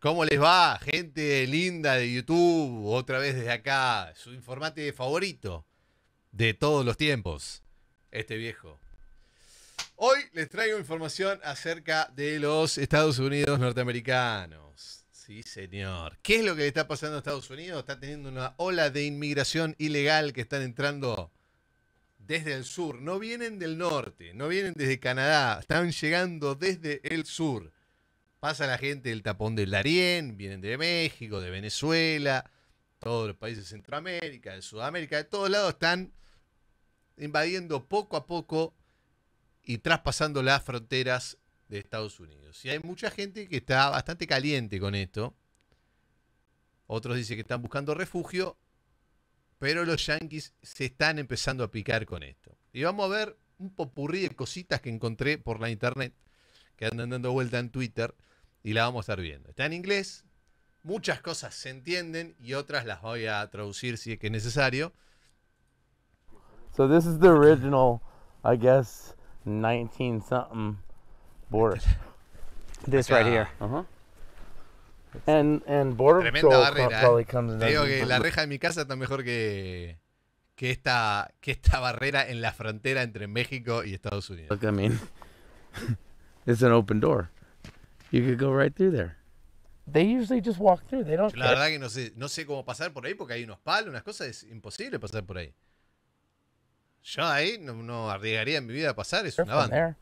¿Cómo les va, gente linda de YouTube? Otra vez desde acá, su informante favorito de todos los tiempos, este viejo. Hoy les traigo información acerca de los Estados Unidos norteamericanos. Sí, señor. ¿Qué es lo que está pasando a Estados Unidos? Está teniendo una ola de inmigración ilegal que están entrando desde el sur. No vienen del norte, no vienen desde Canadá, están llegando desde el sur. Pasa la gente del tapón del Darién, vienen de México, de Venezuela, todos los países de Centroamérica, de Sudamérica, de todos lados están invadiendo poco a poco y traspasando las fronteras de Estados Unidos. Y hay mucha gente que está bastante caliente con esto. Otros dicen que están buscando refugio, pero los yanquis se están empezando a picar con esto. Y vamos a ver un popurrí de cositas que encontré por la internet, que andan dando vuelta en Twitter, y la vamos a estar viendo. Está en inglés, muchas cosas se entienden y otras las voy a traducir si es que es necesario. So this is the original, I guess, 19 something border This right here. Uh -huh. And, and border control eh. Probably comes Te digo que la reja de mi casa está mejor que, que, esta, que esta barrera en la frontera entre México y Estados Unidos. Look, I mean, it's an open door. You could go right through there. They usually just walk through. They don't. la verdad que no sé, no sé cómo pasar por ahí porque hay unos palos, unas cosas, es imposible pasar por ahí. Yo ahí no, arriesgaría en mi vida a pasar, es una banda.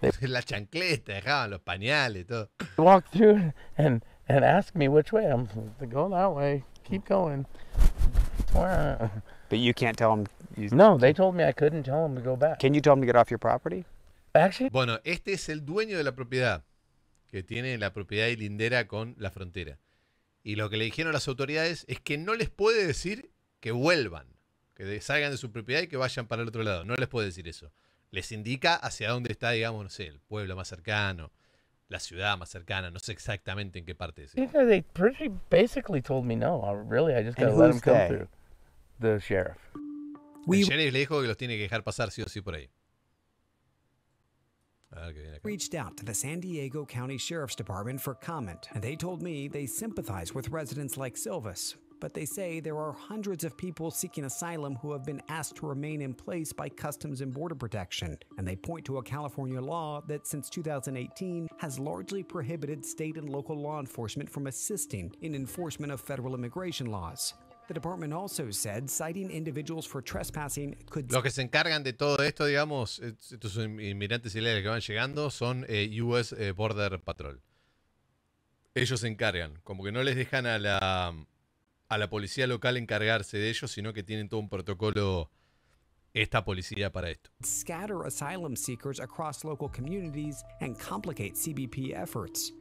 la chancleta, dejaban los pañales, todo. Walk through and and ask me which way. I'm to go that way. Keep going. But you can't tell them. No, they told me I couldn't tell them to go back. Can you tell them to get off your property? Actually. Bueno, este es el dueño de la propiedad que tiene la propiedad y lindera con la frontera. Y lo que le dijeron las autoridades es que no les puede decir que vuelvan, que salgan de su propiedad y que vayan para el otro lado. No les puede decir eso. Les indica hacia dónde está, digamos, no sé, el pueblo más cercano, la ciudad más cercana, no sé exactamente en qué parte es. El sheriff le dijo que los tiene que dejar pasar sí o sí por ahí. reached out to the San Diego County Sheriff's Department for comment, and they told me they sympathize with residents like Silvas, but they say there are hundreds of people seeking asylum who have been asked to remain in place by Customs and Border Protection, and they point to a California law that since 2018 has largely prohibited state and local law enforcement from assisting in enforcement of federal immigration laws. Los que se encargan de todo esto, digamos, eh, estos inmigrantes ilegales que van llegando son eh, US eh, Border Patrol. Ellos se encargan, como que no les dejan a la, a la policía local encargarse de ellos, sino que tienen todo un protocolo esta policía para esto. Scatter asylum seekers across local communities and complicate CBP efforts.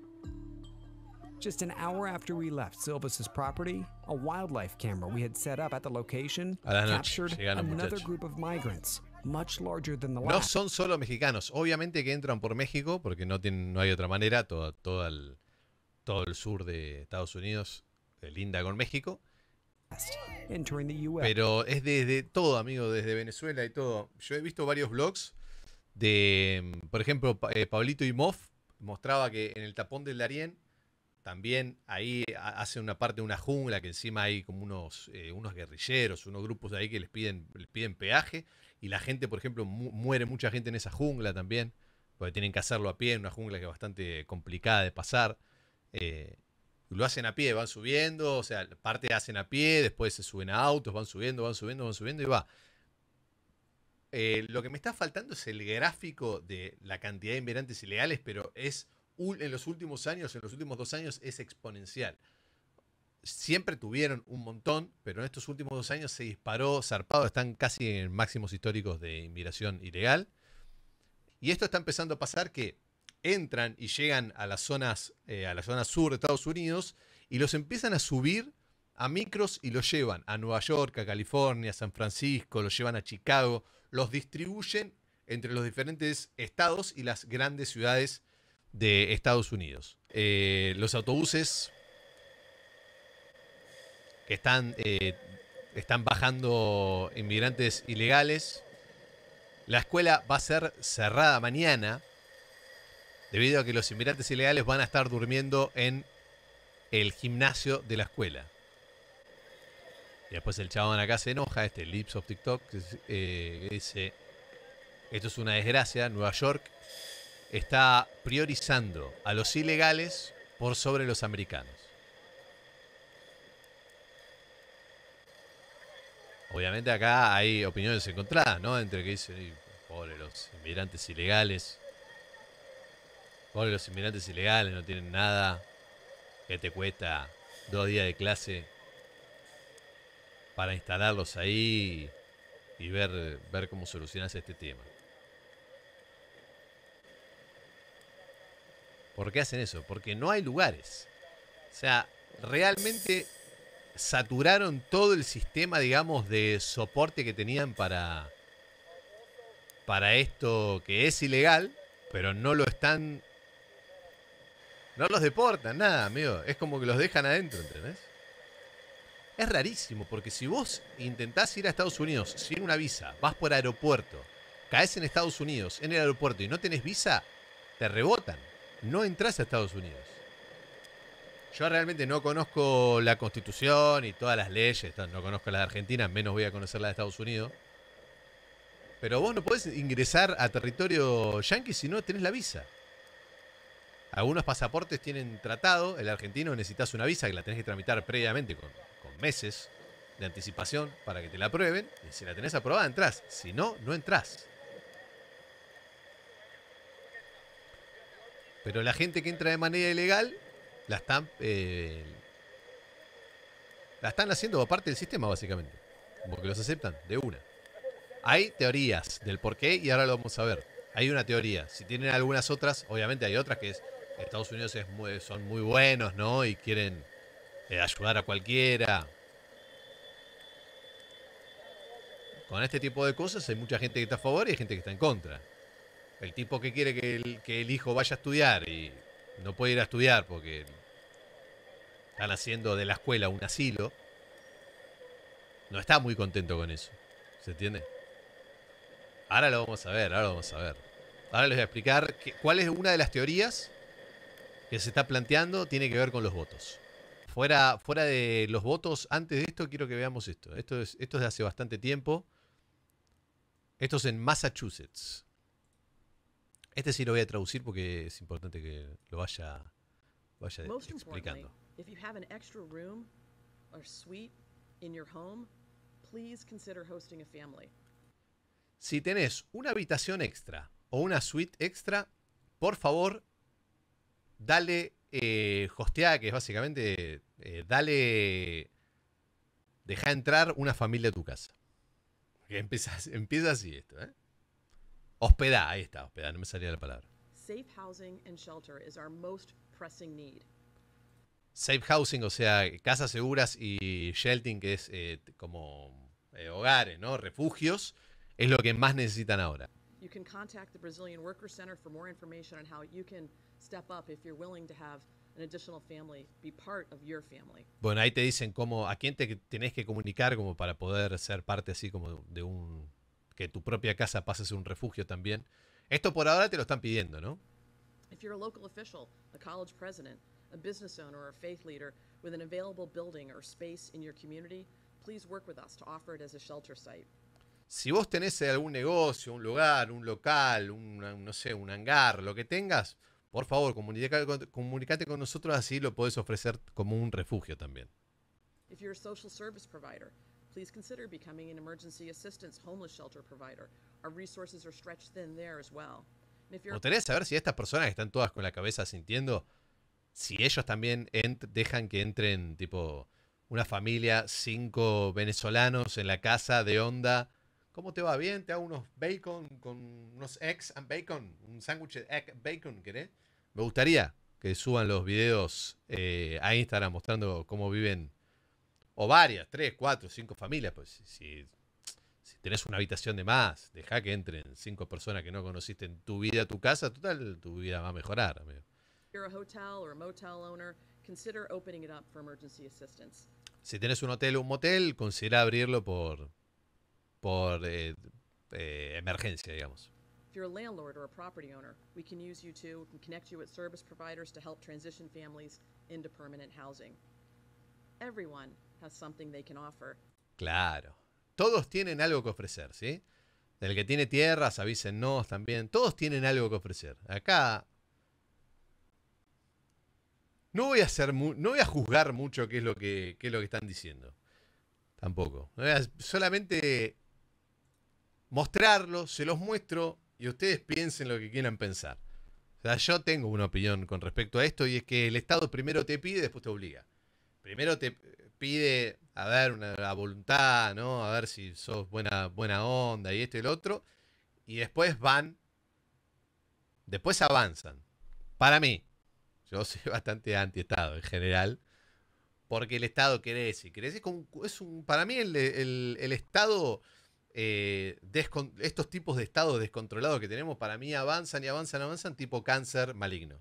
Just an hour after we left property, a wildlife camera we had set up at the location captured another group of migrants. Much larger than the no son solo mexicanos, obviamente que entran por México, porque no, tienen, no hay otra manera, todo, el, sur de Estados Unidos linda con México. Pero es desde de todo, amigo, desde Venezuela y todo. Yo he visto varios blogs de, por ejemplo, eh, Pablito y Moff mostraba que en el tapón del Darién también ahí hace una parte de una jungla que encima hay como unos, eh, unos guerrilleros, unos grupos de ahí que les piden, les piden peaje y la gente, por ejemplo, muere mucha gente en esa jungla también, porque tienen que hacerlo a pie, en una jungla que es bastante complicada de pasar. Eh, lo hacen a pie, van subiendo, o sea, parte hacen a pie, después se suben a autos, van subiendo, van subiendo, van subiendo y va. Eh, lo que me está faltando es el gráfico de la cantidad de inmigrantes ilegales, pero es en los últimos años, en los últimos dos años, es exponencial. Siempre tuvieron un montón, pero en estos últimos dos años se disparó zarpado, están casi en máximos históricos de inmigración ilegal. Y esto está empezando a pasar que entran y llegan a las zonas, eh, a la zona sur de Estados Unidos y los empiezan a subir a micros y los llevan a Nueva York, a California, a San Francisco, los llevan a Chicago, los distribuyen entre los diferentes estados y las grandes ciudades de Estados Unidos. Eh, los autobuses que están, eh, están bajando inmigrantes ilegales. La escuela va a ser cerrada mañana debido a que los inmigrantes ilegales van a estar durmiendo en el gimnasio de la escuela. Y después el chabón acá se enoja, este Lips of TikTok, que eh, dice, esto es una desgracia, Nueva York está priorizando a los ilegales por sobre los americanos. Obviamente acá hay opiniones encontradas, ¿no? Entre que dicen, pobre los inmigrantes ilegales, pobre los inmigrantes ilegales, no tienen nada, que te cuesta dos días de clase para instalarlos ahí y ver, ver cómo solucionas este tema. ¿Por qué hacen eso? Porque no hay lugares. O sea, realmente saturaron todo el sistema, digamos, de soporte que tenían para, para esto que es ilegal, pero no lo están... No los deportan, nada, amigo. Es como que los dejan adentro, ¿entendés? Es rarísimo, porque si vos intentás ir a Estados Unidos sin una visa, vas por aeropuerto, caes en Estados Unidos, en el aeropuerto y no tenés visa, te rebotan no entras a Estados Unidos. Yo realmente no conozco la constitución y todas las leyes, no conozco las de Argentina, menos voy a conocer las de Estados Unidos. Pero vos no podés ingresar a territorio yanqui si no tenés la visa. Algunos pasaportes tienen tratado, el argentino necesitas una visa que la tenés que tramitar previamente con, meses de anticipación para que te la aprueben. Y si la tenés aprobada, entras. Si no, no entras. Pero la gente que entra de manera ilegal la están eh, la están haciendo parte del sistema básicamente, porque los aceptan de una. Hay teorías del por qué y ahora lo vamos a ver. Hay una teoría. Si tienen algunas otras, obviamente hay otras que es Estados Unidos es son muy buenos, ¿no? Y quieren eh, ayudar a cualquiera. Con este tipo de cosas hay mucha gente que está a favor y hay gente que está en contra. El tipo que quiere que el, hijo vaya a estudiar y no puede ir a estudiar porque están haciendo de la escuela un asilo, no está muy contento con eso. ¿Se entiende? Ahora lo vamos a ver, ahora lo vamos a ver. Ahora les voy a explicar cuál es una de las teorías que se está planteando, tiene que ver con los votos. Fuera, fuera de los votos, antes de esto quiero que veamos esto. Esto es, esto es de hace bastante tiempo. Esto es en Massachusetts. Este sí lo voy a traducir porque es importante que lo vaya, explicando. Si tenés una habitación extra o una suite extra, por favor, dale eh, que es básicamente, eh, dale, deja entrar una familia a tu casa. empieza, empieza así esto, ¿eh? Hospedar, ahí está, hospedar, no me salía la palabra. Safe housing o sea, casas seguras y sheltering, que es eh, como eh, hogares, ¿no? Refugios, es lo que más necesitan ahora. Bueno, ahí te dicen cómo, a quién te tenés que comunicar como para poder ser parte así como de un que tu propia casa pase a ser un refugio también. Esto por ahora te lo están pidiendo, ¿no? If you're a local official, a college president, a business owner, or a faith leader with an available building or space in your community, please work with us to offer it as a shelter site. Si vos tenés eh, algún negocio, un lugar, un local, un, no sé, un hangar, lo que tengas, por favor, comunícate con nosotros, así lo podés ofrecer como un refugio también. If you're a social service provider, please consider becoming Me gustaría saber si estas personas que están todas con la cabeza sintiendo, si ellos también dejan que entren, tipo, una familia, cinco venezolanos en la casa de onda. ¿Cómo te va? ¿Bien? Te hago unos bacon con unos eggs and bacon. Un sándwich de bacon, ¿querés? Me gustaría que suban los videos eh, a Instagram mostrando cómo viven o varias, tres, cuatro, cinco familias, pues si, si tenés una habitación de más, deja que entren cinco personas que no conociste en tu vida a tu casa, total, tu vida va a mejorar, Si tenés un hotel o un motel, considera abrirlo por, por eh, eh, emergencia, digamos. Si you're un landlord or a property owner, we can use you Everyone Claro. Todos tienen algo que ofrecer, ¿sí? El que tiene tierras, avísennos también. Todos tienen algo que ofrecer. Acá no voy a hacer no voy a juzgar mucho qué es lo que es lo que están diciendo. Tampoco. voy a solamente mostrarlo, se los muestro y ustedes piensen lo que quieran pensar. O sea, yo tengo una opinión con respecto a esto y es que el Estado primero te pide, después te obliga. Primero te pide, a ver, una, la voluntad, ¿no? A ver si sos buena, buena onda y esto y el otro. Y después van, después avanzan. Para mí, yo soy bastante anti-Estado en general, porque el Estado crece, crece como, es un, para mí el, Estado... Eh, estos tipos de estados descontrolados que tenemos, para mí avanzan y avanzan, y avanzan, tipo cáncer maligno.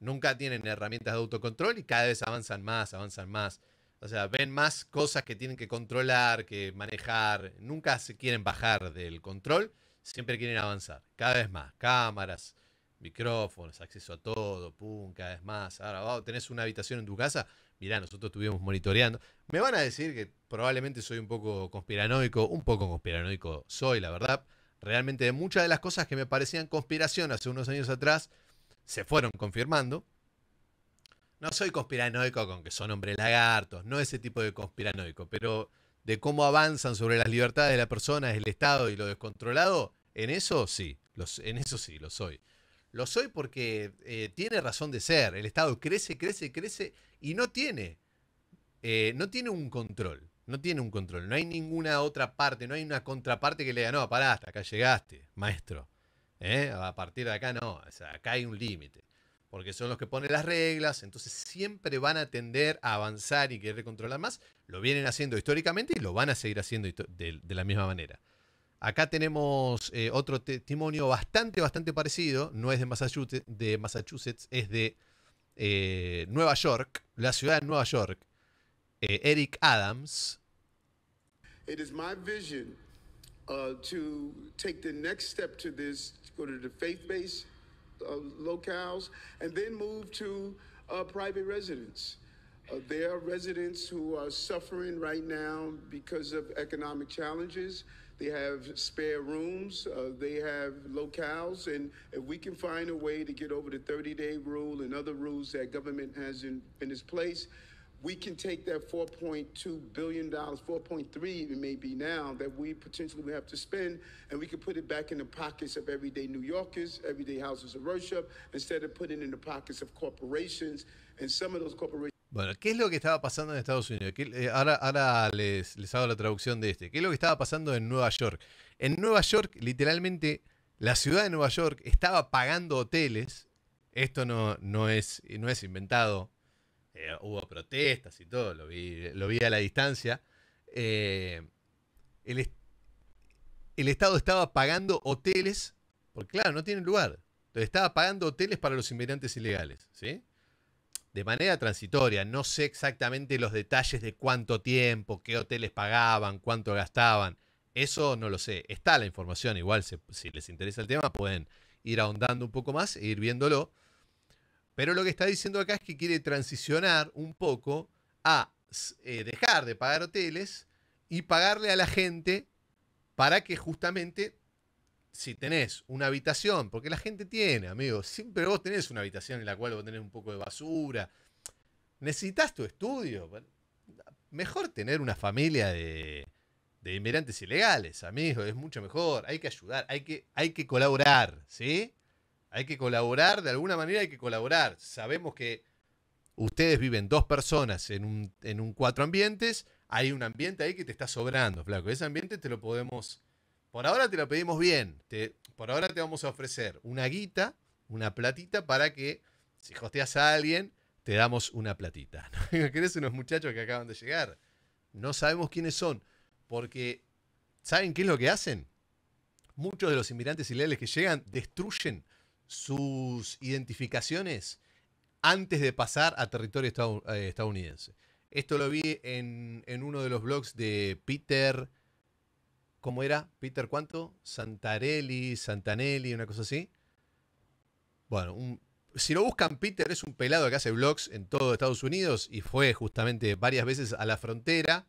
Nunca tienen herramientas de autocontrol y cada vez avanzan más, avanzan más. O sea, ven más cosas que tienen que controlar, que manejar. Nunca se quieren bajar del control, siempre quieren avanzar. Cada vez más. Cámaras, micrófonos, acceso a todo, pum, cada vez más. Ahora, wow, tenés una habitación en tu casa. Mirá, nosotros estuvimos monitoreando. Me van a decir que probablemente soy un poco conspiranoico. Un poco conspiranoico soy, la verdad. Realmente muchas de las cosas que me parecían conspiración hace unos años atrás se fueron confirmando. No soy conspiranoico con que son hombres lagartos, no ese tipo de conspiranoico, pero de cómo avanzan sobre las libertades de la persona, el Estado y lo descontrolado, en eso sí, en eso sí lo soy. Lo soy porque eh, tiene razón de ser. El Estado crece, crece, crece y no tiene, eh, no tiene un control. No tiene un control. No hay ninguna otra parte, no hay una contraparte que le diga, no, pará, hasta acá llegaste, maestro. ¿eh? A partir de acá no, acá hay un límite porque son los que ponen las reglas, entonces siempre van a tender a avanzar y querer controlar más. Lo vienen haciendo históricamente y lo van a seguir haciendo de, la misma manera. Acá tenemos eh, otro testimonio bastante, bastante parecido. No es de Massachusetts, es de eh, Nueva York, la ciudad de Nueva York. Eh, Eric Adams. uh, locales, and then move to uh, private residence. Uh, there are residents who are suffering right now because of economic challenges. They have spare rooms, uh, they have locales, and if we can find a way to get over the 30 day rule and other rules that government has in, in its place, we can take that $4.2 billion, 4.3 it may be now, that we potentially would have to spend, and we could put it back in the pockets of everyday New Yorkers, everyday houses of worship, instead of putting it in the pockets of corporations, and some of those corporations. Bueno, ¿qué es lo que estaba pasando en Estados Unidos? Eh, ahora ahora les, les hago la traducción de este. ¿Qué es lo que estaba pasando en Nueva York? En Nueva York, literalmente, la ciudad de Nueva York estaba pagando hoteles. Esto no, no, es, no es inventado Eh, hubo protestas y todo, lo vi, lo vi a la distancia. Eh, el, Estado estaba pagando hoteles, porque claro, no tienen lugar. Entonces estaba pagando hoteles para los inmigrantes ilegales, ¿sí? De manera transitoria, no sé exactamente los detalles de cuánto tiempo, qué hoteles pagaban, cuánto gastaban. Eso no lo sé. Está la información, igual si les interesa el tema pueden ir ahondando un poco más e ir viéndolo. Pero lo que está diciendo acá es que quiere transicionar un poco a eh, dejar de pagar hoteles y pagarle a la gente para que justamente si tenés una habitación, porque la gente tiene, amigos, siempre vos tenés una habitación en la cual vos tenés un poco de basura, necesitas tu estudio. Mejor tener una familia de, inmigrantes ilegales, amigo, es mucho mejor. Hay que ayudar, hay que, hay que colaborar, ¿sí? Hay que colaborar, de alguna manera hay que colaborar. Sabemos que ustedes viven dos personas en un, cuatro ambientes, hay un ambiente ahí que te está sobrando, flaco. Ese ambiente te lo podemos, por ahora te lo pedimos bien, te, por ahora te vamos a ofrecer una guita, una platita para que si hosteas a alguien, te damos una platita. ¿No? ¿Querés unos muchachos que acaban de llegar? No sabemos quiénes son, porque ¿saben qué es lo que hacen? Muchos de los inmigrantes ilegales que llegan destruyen sus identificaciones antes de pasar a territorio eh, estadounidense. Esto lo vi en, uno de los blogs de Peter. ¿Cómo era? ¿Peter cuánto? Santarelli, Santanelli, una cosa así. Bueno, si lo buscan, Peter es un pelado que hace blogs en todo Estados Unidos y fue justamente varias veces a la frontera.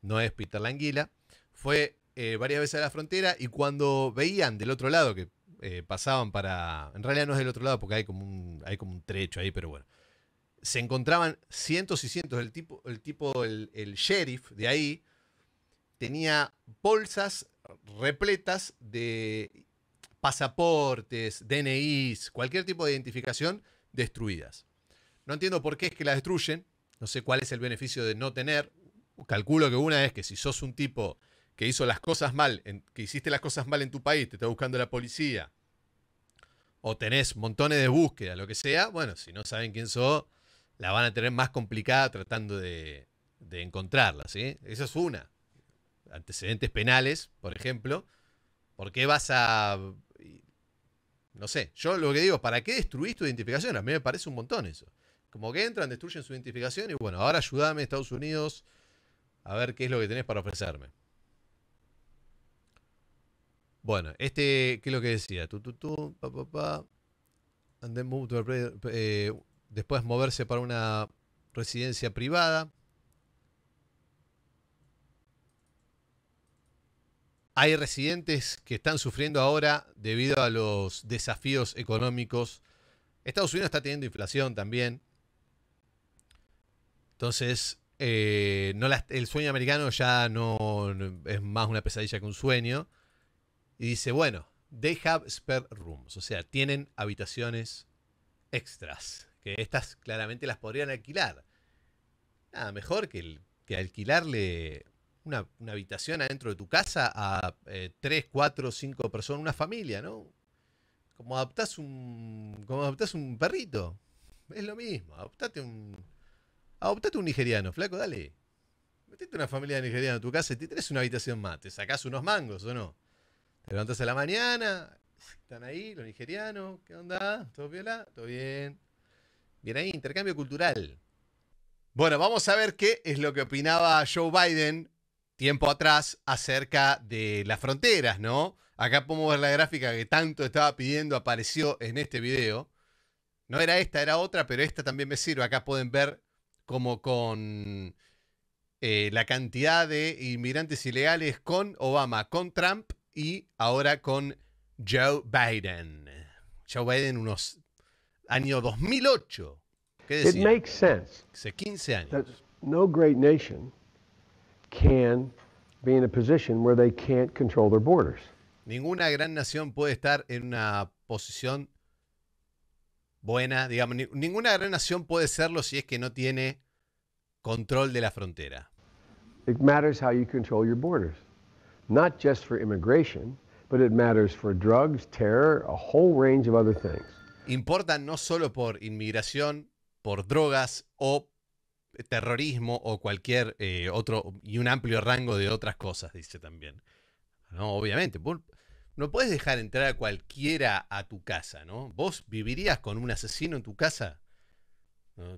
No es Peter Languila. Fue eh, varias veces a la frontera y cuando veían del otro lado que eh, pasaban para. En realidad no es del otro lado porque hay como un, hay como un trecho ahí, pero bueno. Se encontraban cientos y cientos. El tipo, el, tipo el, el sheriff de ahí, tenía bolsas repletas de pasaportes, DNIs, cualquier tipo de identificación destruidas. No entiendo por qué es que la destruyen, no sé cuál es el beneficio de no tener. Calculo que una es que si sos un tipo que hizo las cosas mal, que hiciste las cosas mal en tu país, te está buscando la policía, o tenés montones de búsqueda, lo que sea, bueno, si no saben quién sos, la van a tener más complicada tratando de, de encontrarla, ¿sí? Esa es una. Antecedentes penales, por ejemplo. ¿Por qué vas a... No sé, yo lo que digo, ¿para qué destruís tu identificación? A mí me parece un montón eso. Como que entran, destruyen su identificación y bueno, ahora ayúdame Estados Unidos a ver qué es lo que tenés para ofrecerme. Bueno, este, ¿qué es lo que decía? Tu, tu, eh, después moverse para una residencia privada. Hay residentes que están sufriendo ahora debido a los desafíos económicos. Estados Unidos está teniendo inflación también. Entonces, eh, el sueño americano ya no, es más una pesadilla que un sueño. Y dice, bueno, they have spare rooms, o sea, tienen habitaciones extras, que estas claramente las podrían alquilar. Nada mejor que, que alquilarle una, habitación adentro de tu casa a eh, tres cuatro 4, 5 personas, una familia, ¿no? Como adoptás un, como un perrito. Es lo mismo, adoptate un, adoptate un nigeriano, flaco, dale. Metete una familia nigeriana en tu casa y te traes una habitación más, te sacás unos mangos o no. Te a la mañana, están ahí los nigerianos, ¿qué onda? ¿Todo ¿Todo bien? Bien ahí, intercambio cultural. Bueno, vamos a ver qué es lo que opinaba Joe Biden tiempo atrás acerca de las fronteras, ¿no? Acá podemos ver la gráfica que tanto estaba pidiendo, apareció en este video. No era esta, era otra, pero esta también me sirve. Acá pueden ver como con eh, la cantidad de inmigrantes ilegales con Obama, con Trump y ahora con Joe Biden. Joe Biden, unos año 2008. ¿Qué It makes sense. Hace 15 años. no great nation can be in a position where they can't control their borders. Ninguna gran nación puede estar en una posición buena, digamos, ninguna gran nación puede serlo si es que no tiene control de la frontera. It matters how you control your borders not just for immigration, but it matters for drugs, terror, a whole range of other things. Importan no solo por inmigración, por drogas o terrorismo o cualquier eh, otro y un amplio rango de otras cosas, dice también. No, obviamente, no puedes dejar entrar a cualquiera a tu casa, ¿no? ¿Vos vivirías con un asesino en tu casa?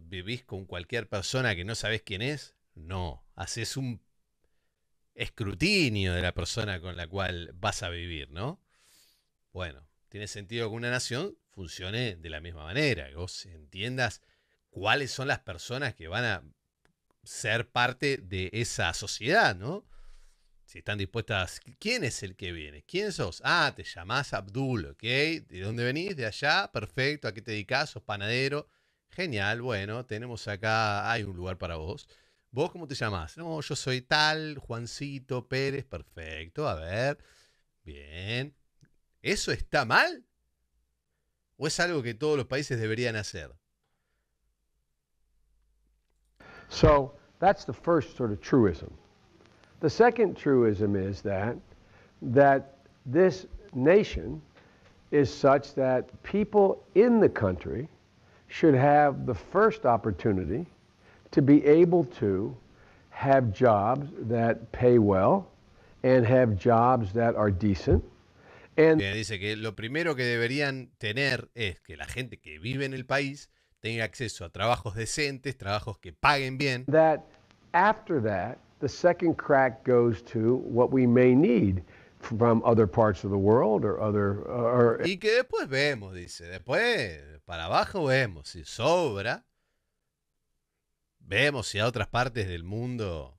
¿Vivís con cualquier persona que no sabes quién es? No, haces un escrutinio de la persona con la cual vas a vivir, ¿no? Bueno, tiene sentido que una nación funcione de la misma manera, que vos entiendas cuáles son las personas que van a ser parte de esa sociedad, ¿no? Si están dispuestas, ¿quién es el que viene? ¿Quién sos? Ah, te llamás Abdul, ¿ok? ¿De dónde venís? De allá, perfecto, ¿a qué te dedicas? ¿Sos panadero? Genial, bueno, tenemos acá, hay un lugar para vos. ¿Vos cómo te llamás? No, yo soy tal, Juancito Pérez, perfecto, a ver. Bien. ¿Eso está mal? ¿O es algo que todos los países deberían hacer? So, that's the first sort of truism. The second truism is that that this nation is such that people in the country should have the first opportunity to be able to have jobs that pay well and have jobs that are decent. And dice que lo primero que deberían tener es que la gente que vive en el país tenga acceso a trabajos decentes, trabajos que paguen bien. That after that, the second crack goes to what we may need from other parts of the world or other or... y que después vemos, dice, después para abajo vemos si sobra Vemos si a otras partes del mundo.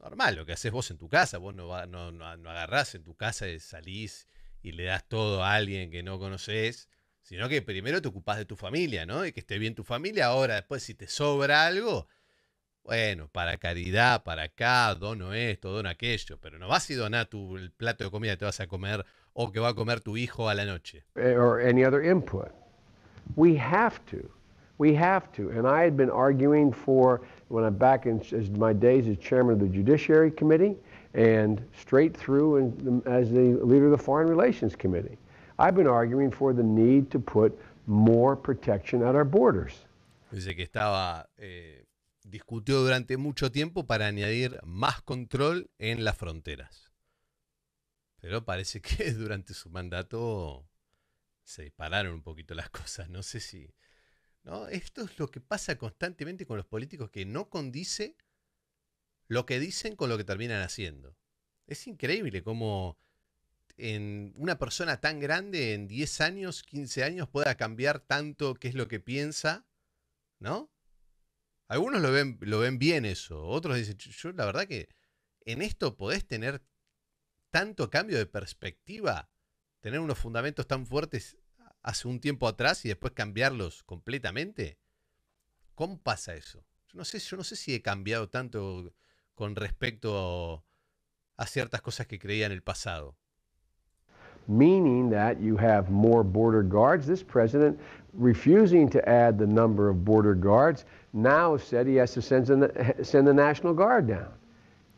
Normal, lo que haces vos en tu casa. Vos no, va, no, agarrás en tu casa y salís y le das todo a alguien que no conoces. Sino que primero te ocupás de tu familia, ¿no? Y que esté bien tu familia. Ahora, después, si te sobra algo, bueno, para caridad, para acá, dono esto, dono aquello, pero no vas y donar tu el plato de comida que te vas a comer o que va a comer tu hijo a la noche. input. We have to. We have to. And I had been arguing for, when I'm back in as my days as chairman of the Judiciary Committee and straight through and as the leader of the Foreign Relations Committee, I've been arguing for the need to put more protection at our borders. Dice que estaba, eh, discutió durante mucho tiempo para añadir más control en las fronteras. Pero parece que durante su mandato se dispararon un poquito las cosas. No sé si ¿no? Esto es lo que pasa constantemente con los políticos que no condice lo que dicen con lo que terminan haciendo. Es increíble cómo en una persona tan grande en 10 años, 15 años pueda cambiar tanto qué es lo que piensa, ¿no? Algunos lo ven, lo ven bien eso, otros dicen, yo la verdad que en esto podés tener tanto cambio de perspectiva, tener unos fundamentos tan fuertes hace un tiempo atrás y después cambiarlos completamente? ¿Cómo pasa eso? Yo no sé, yo no sé si he cambiado tanto con respecto a ciertas cosas que creía en el pasado. meaning that you have more border guards. This president refusing to add the number of border guards now said he has to send, the National Guard down.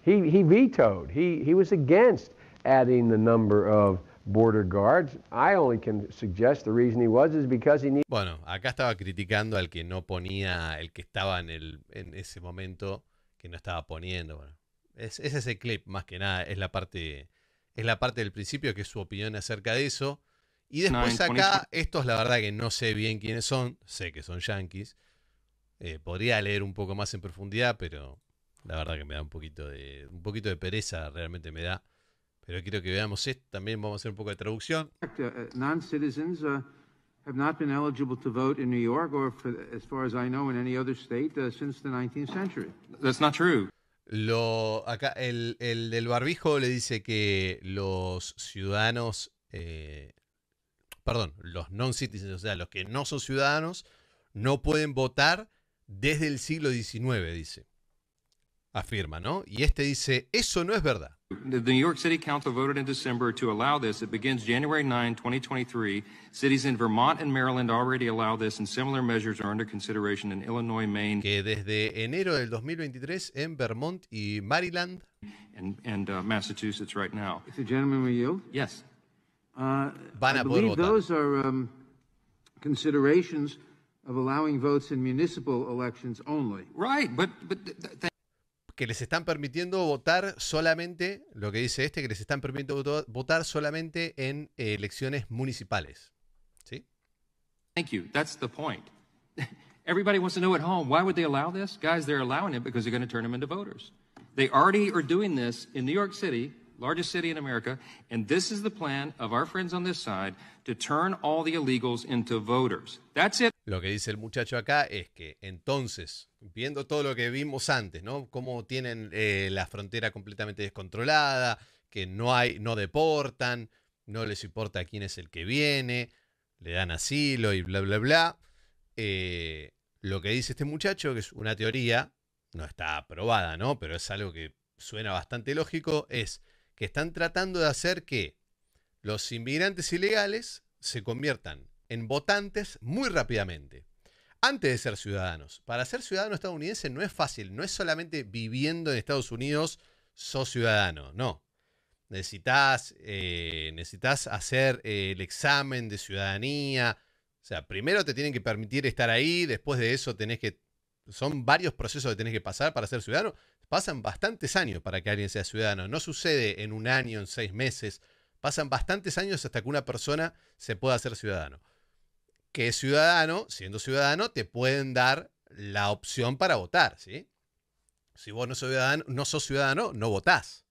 He, he vetoed, he, he was against adding the number of border guards. I only can suggest the reason he was is because he Bueno, acá estaba criticando al que no ponía, el que estaba en, el, en ese momento que no estaba poniendo. Bueno, es, ese clip más que nada, es la parte es la parte del principio que es su opinión acerca de eso. Y después acá, estos la verdad que no sé bien quiénes son, sé que son yankees. Eh, podría leer un poco más en profundidad, pero la verdad que me da un poquito de un poquito de pereza, realmente me da pero quiero que veamos esto. También vamos a hacer un poco de traducción. Eh, non-citizens uh, have not been eligible to vote in New York or, for, as far as I know, in any other state uh, since the 19th century. That's not true. Lo, acá el, el del barbijo le dice que los ciudadanos, eh, perdón, los non-citizens, o sea, los que no son ciudadanos, no pueden votar desde el siglo XIX, dice afirma, ¿no? Y este dice, eso no es verdad. The New York City Council voted in December to allow this. It begins January 9, 2023. Cities in Vermont and Maryland already allow this, and similar measures are under consideration in Illinois, Maine. Que desde enero del 2023 en Vermont y Maryland. And, uh, Massachusetts right now. If the gentleman will you? Yes. Uh, Van those are um, considerations of allowing votes in municipal elections only. Right, but, but th que les están permitiendo votar solamente, lo que dice este, que les están permitiendo votar solamente en eh, elecciones municipales. ¿Sí? Thank you. That's the point. Everybody wants to know at home, why would they allow this? Guys, they're allowing it because they're going to turn them into voters. They already are doing this in New York City, largest city in America, and this is the plan of our friends on this side to turn all the illegals into voters. That's it. Lo que dice el muchacho acá es que entonces viendo todo lo que vimos antes, ¿no? Cómo tienen eh, la frontera completamente descontrolada, que no hay, no deportan, no les importa quién es el que viene, le dan asilo y bla, bla, bla. Eh, lo que dice este muchacho, que es una teoría, no está aprobada, ¿no? Pero es algo que suena bastante lógico, es que están tratando de hacer que los inmigrantes ilegales se conviertan en votantes muy rápidamente antes de ser ciudadanos. Para ser ciudadano estadounidense no es fácil, no es solamente viviendo en Estados Unidos sos ciudadano, no. Necesitas, eh, necesitas hacer eh, el examen de ciudadanía. O sea, primero te tienen que permitir estar ahí, después de eso tenés que... Son varios procesos que tenés que pasar para ser ciudadano. Pasan bastantes años para que alguien sea ciudadano. No sucede en un año, en seis meses. Pasan bastantes años hasta que una persona se pueda ser ciudadano que es ciudadano, siendo ciudadano, te pueden dar la opción para votar, ¿sí? Si vos no sos ciudadano, no, sos ciudadano, no votás.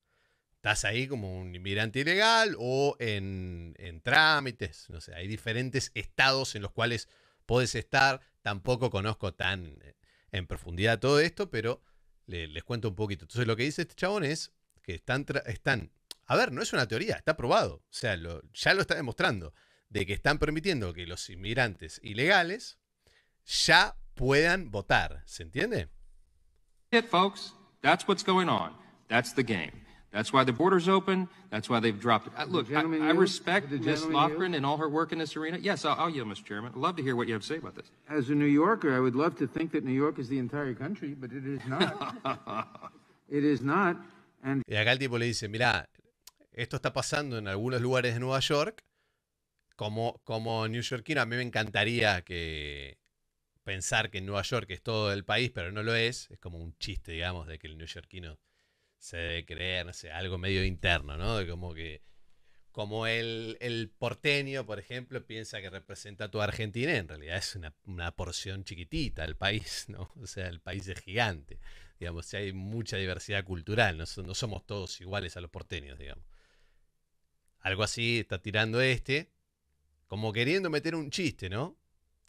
Estás ahí como un inmigrante ilegal o en, trámites, no sé, hay diferentes estados en los cuales podés estar. Tampoco conozco tan eh, en profundidad todo esto, pero les cuento un poquito. Entonces lo que dice este chabón es que están, están... A ver, no es una teoría, está probado. O sea, ya lo está demostrando de que están permitiendo que los inmigrantes ilegales ya puedan votar. ¿Se entiende? It, folks. That's what's going on. That's the game. That's why the border's open. That's why they've dropped it. Look, I, I, respect Ms. Loughran and all her work in this arena. Yes, I'll, I'll yield, Mr. Chairman. I'd love to hear what you have to say about this. As a New Yorker, I would love to think that New York is the entire country, but it is not. it is not. And y acá el tipo le dice, mira, esto está pasando en algunos lugares de Nueva York, como, como New Yorkino, a mí me encantaría que pensar que Nueva York es todo el país, pero no lo es. Es como un chiste, digamos, de que el Yorkino se debe creer, no sé, algo medio interno, ¿no? como que. Como el, porteño, por ejemplo, piensa que representa a toda Argentina, en realidad es una, porción chiquitita del país, ¿no? O sea, el país es gigante. Digamos, si hay mucha diversidad cultural, no, no somos todos iguales a los porteños, digamos. Algo así está tirando este, como queriendo meter un chiste, ¿no?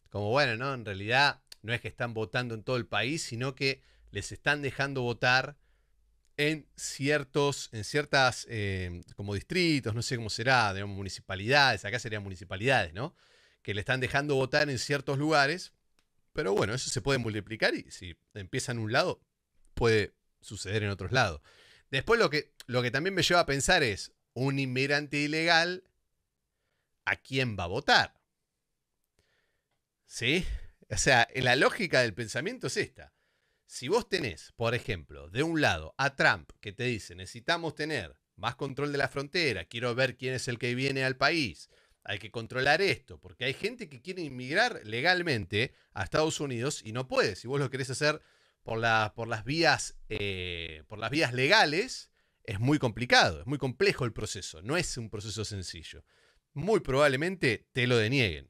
Como bueno, no, en realidad no es que están votando en todo el país, sino que les están dejando votar en ciertos, en ciertas, eh, como distritos, no sé cómo será, digamos, municipalidades, acá serían municipalidades, ¿no? Que le están dejando votar en ciertos lugares, pero bueno, eso se puede multiplicar y si empieza en un lado, puede suceder en otros lados. Después lo que, lo que también me lleva a pensar es, un inmigrante ilegal a quién va a votar. ¿Sí? O sea, la lógica del pensamiento es esta. Si vos tenés, por ejemplo, de un lado a Trump que te dice, necesitamos tener más control de la frontera, quiero ver quién es el que viene al país, hay que controlar esto, porque hay gente que quiere inmigrar legalmente a Estados Unidos y no puede. Si vos lo querés hacer por, por, las, vías, eh, por las vías legales, es muy complicado, es muy complejo el proceso, no es un proceso sencillo muy probablemente te lo denieguen.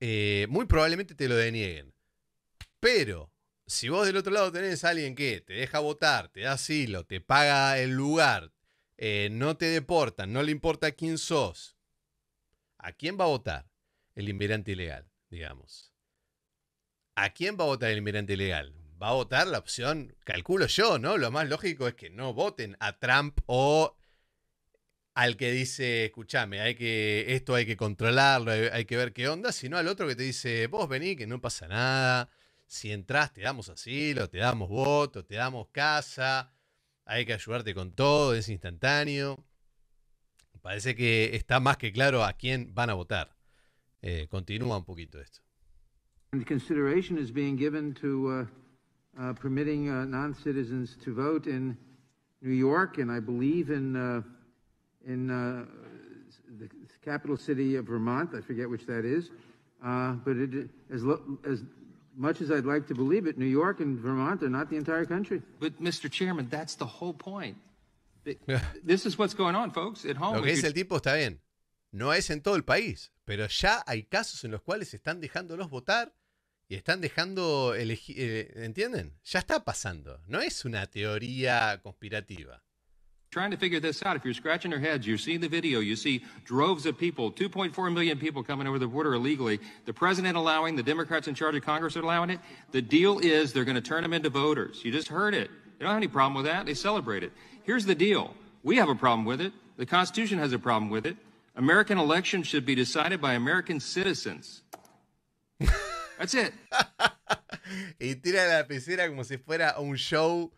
Eh, muy probablemente te lo denieguen. Pero si vos del otro lado tenés a alguien que te deja votar, te da asilo, te paga el lugar, eh, no te deportan, no le importa quién sos, ¿a quién va a votar el inmigrante ilegal, digamos? ¿A quién va a votar el inmigrante ilegal? Va a votar la opción, calculo yo, ¿no? Lo más lógico es que no voten a Trump o al que dice, escúchame, hay que, esto hay que controlarlo, hay, que ver qué onda, sino al otro que te dice, vos vení, que no pasa nada, si entras te damos asilo, te damos voto, te damos casa, hay que ayudarte con todo, es instantáneo. Parece que está más que claro a quién van a votar. Eh, continúa un poquito esto. consideration is being given to uh, uh, permitting uh, non-citizens to vote in New York, and I believe in... in uh, the capital city of Vermont. I forget which that is. Uh, but it, as, as much as I'd like to believe it, New York and Vermont are not the entire country. But, Mr. Chairman, that's the whole point. This is what's going on, folks, at home. Lo que es el tipo está bien. No es en todo el país, pero ya hay casos en los cuales están dejándolos votar y están dejando elegir. Eh, ¿Entienden? Ya está pasando. No es una teoría conspirativa trying to figure this out. If you're scratching your heads, you're seeing the video, you see droves of people, 2.4 million people coming over the border illegally. The president allowing, the Democrats in charge of Congress are allowing it. The deal is they're going to turn them into voters. You just heard it. They don't have any problem with that. They celebrate it. Here's the deal. We have a problem with it. The Constitution has a problem with it. American elections should be decided by American citizens. That's it. y tira la piscina como si fuera un show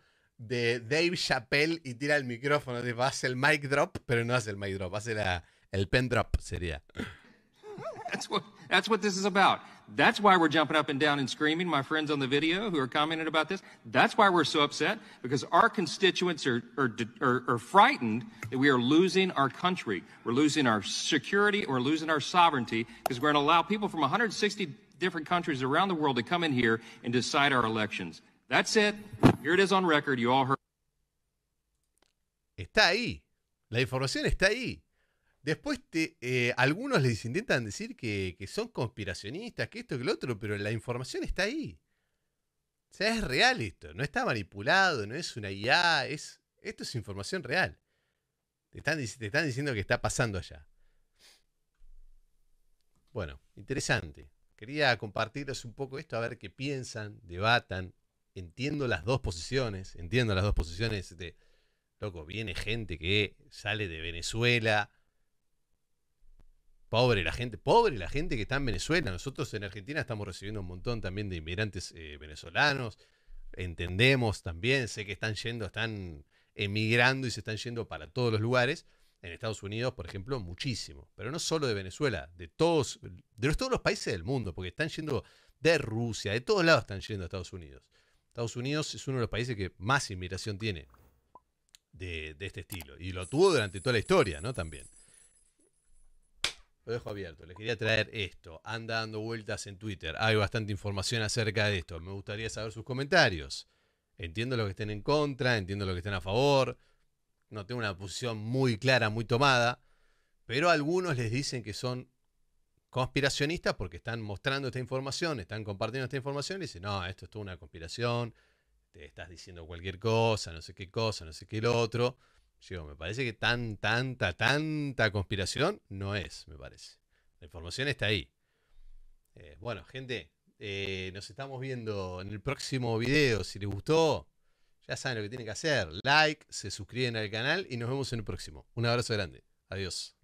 de Dave Chappelle y tira el micrófono. Tipo, hace el mic drop, pero no hace el mic drop, hace la, el pen drop sería. That's what, that's what this is about. That's why we're jumping up and down and screaming, my friends on the video who are commenting about this. That's why we're so upset, because our constituents are, are, are, are frightened that we are losing our country. We're losing our security, we're losing our sovereignty, because we're going to allow people from 160 different countries around the world to come in here and decide our elections. Está ahí. La información está ahí. Después te, eh, algunos les intentan decir que, son conspiracionistas, que esto, que lo otro, pero la información está ahí. O sea, es real esto. No está manipulado, no es una IA, es, esto es información real. Te están, te están diciendo que está pasando allá. Bueno, interesante. Quería compartirles un poco esto, a ver qué piensan, debatan, entiendo las dos posiciones, entiendo las dos posiciones de, loco, viene gente que sale de Venezuela, pobre la gente, pobre la gente que está en Venezuela. Nosotros en Argentina estamos recibiendo un montón también de inmigrantes eh, venezolanos. Entendemos también, sé que están yendo, están emigrando y se están yendo para todos los lugares. En Estados Unidos, por ejemplo, muchísimo. Pero no solo de Venezuela, de todos, de todos los países del mundo, porque están yendo de Rusia, de todos lados están yendo a Estados Unidos. Estados Unidos es uno de los países que más inmigración tiene de, este estilo. Y lo tuvo durante toda la historia, ¿no? También. Lo dejo abierto. Les quería traer esto. Anda dando vueltas en Twitter. Hay bastante información acerca de esto. Me gustaría saber sus comentarios. Entiendo lo que estén en contra, entiendo lo que estén a favor. No tengo una posición muy clara, muy tomada. Pero algunos les dicen que son conspiracionistas porque están mostrando esta información, están compartiendo esta información y dicen, no, esto es toda una conspiración, te estás diciendo cualquier cosa, no sé qué cosa, no sé qué lo otro. Yo, me parece que tan, tanta, tanta conspiración no es, me parece. La información está ahí. Eh, bueno, gente, eh, nos estamos viendo en el próximo video. Si les gustó, ya saben lo que tienen que hacer. Like, se suscriben al canal y nos vemos en el próximo. Un abrazo grande. Adiós.